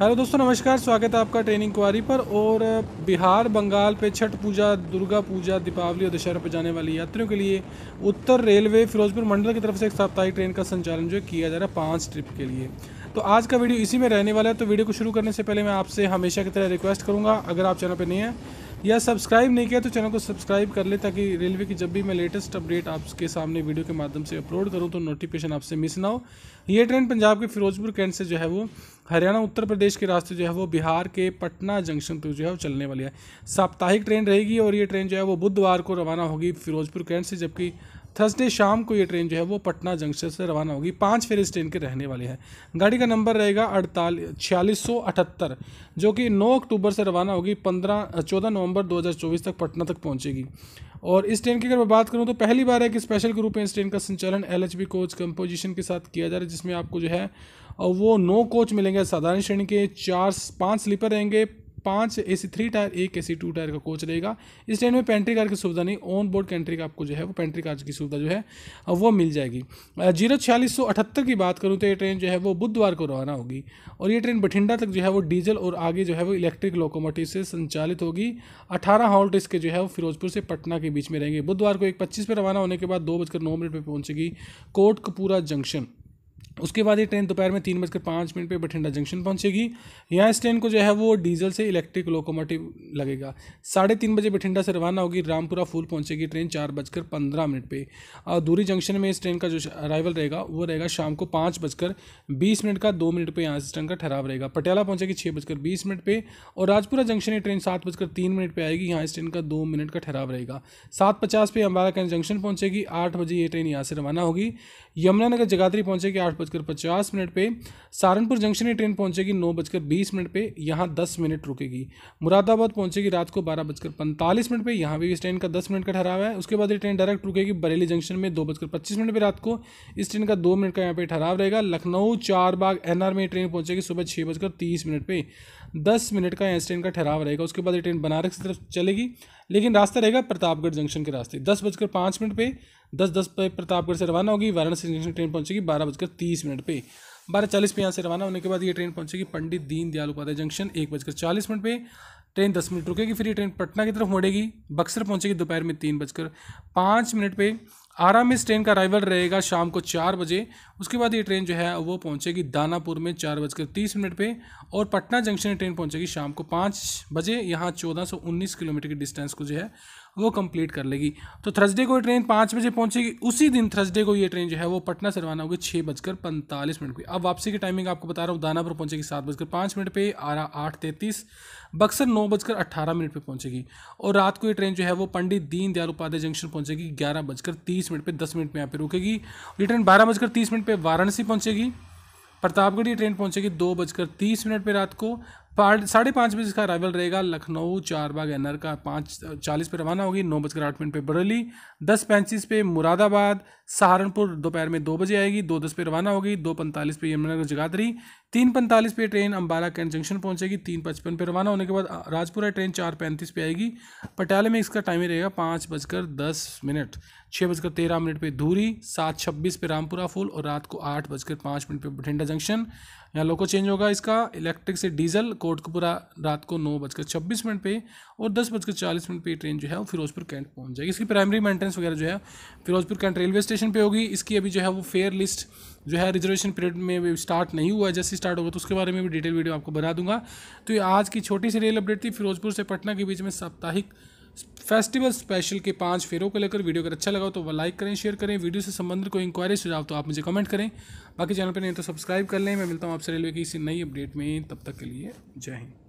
hello दोस्तों नमस्कार स्वागत है आपका ट्रेनिंग क्वारी पर और बिहार बंगाल पे छठ पूजा दुर्गा पूजा दीपावली और दशहरा पर जाने वाली यात्रियों के लिए उत्तर रेलवे फिरोजपुर मंडल की तरफ से एक साप्ताहिक ट्रेन का संचालन जो किया जा रहा है पाँच ट्रिप के लिए तो आज का वीडियो इसी में रहने वाला है तो वीडियो को शुरू करने से पहले मैं आपसे हमेशा की तरह रिक्वेस्ट करूँगा अगर आप चैनल पर नहीं हैं या सब्सक्राइब नहीं किया तो चैनल को सब्सक्राइब कर ले ताकि रेलवे की जब भी मैं लेटेस्ट अपडेट आपके सामने वीडियो के माध्यम से अपलोड करूँ तो नोटिफिकेशन आपसे मिस ना हो ये ट्रेन पंजाब के फिरोजपुर कैंट से जो है वो हरियाणा उत्तर प्रदेश के रास्ते जो है वो बिहार के पटना जंक्शन तक जो है वो चलने वाली है साप्ताहिक ट्रेन रहेगी और ये ट्रेन जो है वो बुधवार को रवाना होगी फिरोजपुर कैंट से जबकि थर्सडे शाम को ये ट्रेन जो है वो पटना जंक्शन से रवाना होगी पाँच फेरे इस ट्रेन के रहने वाले हैं गाड़ी का नंबर रहेगा अड़तालीस छियालीस सौ अठहत्तर जो कि 9 अक्टूबर से रवाना होगी 15 14 नवंबर 2024 तक पटना तक पहुंचेगी और इस ट्रेन की अगर मैं बात करूं तो पहली बार है कि स्पेशल के रूप में इस ट्रेन का संचालन एल कोच कंपोजिशन के साथ किया जा रहा है जिसमें आपको जो है वो नौ कोच मिलेंगे साधारण श्रेणी के चार पाँच स्लीपर रहेंगे पाँच ए सी थ्री टायर एक ए सी टू टायर का कोच रहेगा इस ट्रेन में पेंट्री कार की सुविधा नहीं ऑन बोर्ड कंट्री का आपको जो है वो पेंट्री कार की सुविधा जो है वो मिल जाएगी जीरो छियालीस सौ अठहत्तर की बात करूँ तो ये ट्रेन जो है वो बुधवार को रवाना होगी और ये ट्रेन बठिंडा तक जो है वो डीजल और आगे जो है वो इलेक्ट्रिक लोकोमोटिव से संचालित होगी अठारह हॉल्ट इसके जो है वो फिरोजपुर से पटना के बीच में रहेंगे बुधवार को एक पच्चीस पर रवाना होने के बाद दो बजकर नौ मिनट पर पहुंचेगी कोटकपूरा जंक्शन उसके बाद ये ट्रेन दोपहर में तीन बजकर पाँच मिनट पे बठिंडा जंक्शन पहुंचेगी यहाँ इस ट्रेन को जो है वो डीजल से इलेक्ट्रिक लोकोमोटिव लगेगा साढ़े तीन बजे बठिंडा से रवाना होगी रामपुरा फूल पहुंचेगी ट्रेन चार बजकर पंद्रह मिनट पे और दूरी जंक्शन में इस ट्रेन का जो अराइवल रहेगा वो रहेगा शाम को पाँच बजकर बीस मिनट का दो मिनट पर यहाँ इस ट्रेन का ठहराव रहेगा पटियाला पहुँचेगी छः बजकर बीस मिनट पर और राजपुरा जंक्शन ये ट्रेन सात बजकर तीन मिनट पर आएगी यहाँ इस ट्रेन का दो मिनट का ठहराव रहेगा सात पचास पे अम्बाला जंक्शन पहुँचेगी आठ बजे ये ट्रेन यहाँ से रवाना होगी यमुनानगर जगाधरी पहुँचेगी आठ बजकर पचास मिनट पर सहारनपुर जंक्शन ही ट्रेन पहुंचेगी नौ बजकर बीस मिनट पर यहाँ दस मिनट रुकेगी मुरादाबाद पहुंचेगी रात को बारह बजकर पैंतालीस मिनट पर यहाँ भी इस ट्रेन का दस मिनट का ठहराव है उसके बाद ये ट्रेन डायरेक्ट रुकेगी बरेली जंक्शन में दो बजकर पच्चीस मिनट पर रात को इस ट्रेन का दो मिनट का यहाँ पर ठहराव रहेगा लखनऊ चार बाग एन में ट्रेन पहुँचेगी सुबह छः बजकर तीस मिनट पर दस मिनट का यहाँ इस ट्रेन का ठहराव रहेगा उसके बाद ये ट्रेन बनारस की तरफ चलेगी लेकिन रास्ता रहेगा प्रतापगढ़ जंक्शन के रास्ते दस बजकर पाँच मिनट पर दस दस पर प्रतापगढ़ से रवाना होगी वाराणसी जंक्शन ट्रेन पहुंचेगी बारह बजकर तीस मिनट पे बारह चालीस पे यहाँ से रवाना होने के बाद ये ट्रेन पहुंचेगी पंडित दीनदयाल उपाध्याय जंक्शन एक बजकर चालीस मिनट पे ट्रेन दस मिनट रुकेगी फिर ये ट्रेन पटना की तरफ मुड़ेगी बक्सर पहुंचेगी दोपहर में तीन बजकर पाँच मिनट पे आराम इस ट्रेन का अराइवल रहेगा शाम को चार बजे उसके बाद ये ट्रेन जो है वो पहुँचेगी दानापुर में चार बजकर तीस मिनट पर और पटना जंक्शन ट्रेन पहुँचेगी शाम को पाँच बजे यहाँ चौदह सौ उन्नीस किलोमीटर की डिस्टेंस को जो है वो कंप्लीट कर लेगी तो थर्सडे को ये ट्रेन पाँच बजे पहुंचेगी उसी दिन थर्सडे को ये ट्रेन जो है वो पटना से रवाना होगी छः बजकर पैंतालीस मिनट की अब वापसी की टाइमिंग आपको बता रहा हूँ दानापुर पहुंचेगी सात बजकर पाँच मिनट पे आरा आठ तैंतीस बक्सर नौ बजकर अट्ठारह मिनट पर पहुंचेगी और रात को ये ट्रेन जो है वो पंडित दीनदयाल उपाध्याय जंक्शन पहुंचेगी ग्यारह बजकर तीस मिनट पर दस मिनट में यहाँ पे रुकेगी ये ट्रेन बारह बजकर तीस मिनट पे वाराणसी पहुंचेगी प्रतापगढ़ ट्रेन पहुंचेगी दो बजकर तीस मिनट पर रात को साढ़े पाँच बजे इसका अराइवल रहेगा लखनऊ चारबाग एनआर का पाँच चालीस पर रवाना होगी नौ बजकर आठ मिनट पर बरेली दस पैंतीस पे मुरादाबाद सहारनपुर दोपहर में दो बजे आएगी दो दस पे रवाना होगी दो पैंतालीस पे यमुनानगर जगाधरी तीन पैंतालीस पे ट्रेन अम्बाला कैंट जंक्शन पहुंचेगी तीन पचपन पे रवाना होने के बाद राजपुरा ट्रेन चार पैंतीस पे आएगी पटियाला में इसका टाइमिंग रहेगा पाँच बजकर दस मिनट छः बजकर तेरह मिनट पर धूरी सात छब्बीस पर रामपुरा फुल और रात को आठ बजकर पाँच मिनट पर बठिंडा जंक्शन यहाँ लोको चेंज होगा इसका इलेक्ट्रिक से डीजल कोटकपुरा रात को नौ बजकर छब्बीस मिनट पर और दस बजकर चालीस मिनट पर ट्रेन जो है वो फिरोजपुर कैंट पहुँच जाएगी इसकी प्राइमरी मेंटेनेंस वगैरह जो है फिरोजपुर कैंट रेलवे स्टेशन पर होगी इसकी अभी जो है वो फेयर लिस्ट जो है रिजर्वेशन पीरियड में स्टार्ट नहीं हुआ जैसे स्टार्ट होगा तो उसके बारे में भी डिटेल वीडियो आपको बता दूंगा तो ये आज की छोटी सी रेल अपडेट थी फिरोजपुर से पटना के बीच में साप्ताहिक फेस्टिवल स्पेशल के पांच फेरों को लेकर वीडियो अगर अच्छा लगा तो लाइक करें शेयर करें वीडियो से संबंधित कोई इंक्वायरी सुझाव तो आप मुझे कमेंट करें बाकी चैनल पर नहीं तो सब्सक्राइब कर लें मैं मिलता हूँ आपसे रेलवे की इसी नई अपडेट में तब तक के लिए जय हिंद